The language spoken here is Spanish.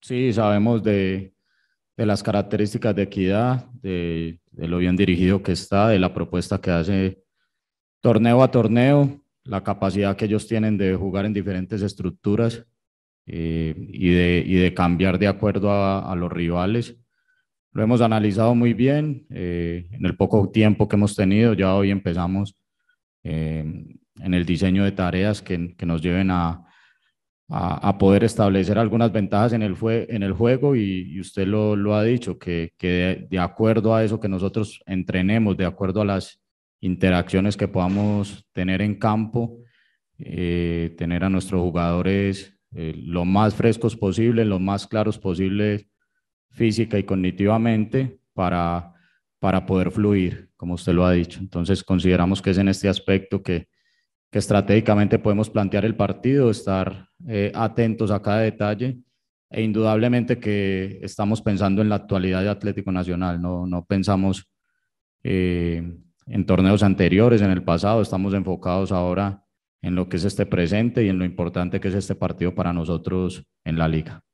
Sí, sabemos de, las características de equidad, de, lo bien dirigido que está, de la propuesta que hace torneo a torneo, la capacidad que ellos tienen de jugar en diferentes estructuras eh, y, de, de, cambiar de acuerdo a, los rivales. Lo hemos analizado muy bien eh, en el poco tiempo que hemos tenido. Ya hoy empezamos eh, en el diseño de tareas que, que nos lleven a, a, poder establecer algunas ventajas en el, fue, en el juego y, usted lo, ha dicho, que, de, acuerdo a eso que nosotros entrenemos, de acuerdo a las interacciones que podamos tener en campo, eh, tener a nuestros jugadores eh, lo más frescos posible, lo más claros posible física y cognitivamente para, para poder fluir, como usted lo ha dicho. Entonces consideramos que es en este aspecto que, que estratégicamente podemos plantear el partido, estar eh, atentos a cada detalle e indudablemente que estamos pensando en la actualidad de Atlético Nacional, no, no pensamos eh, en torneos anteriores, en el pasado, estamos enfocados ahora en lo que es este presente y en lo importante que es este partido para nosotros en la liga.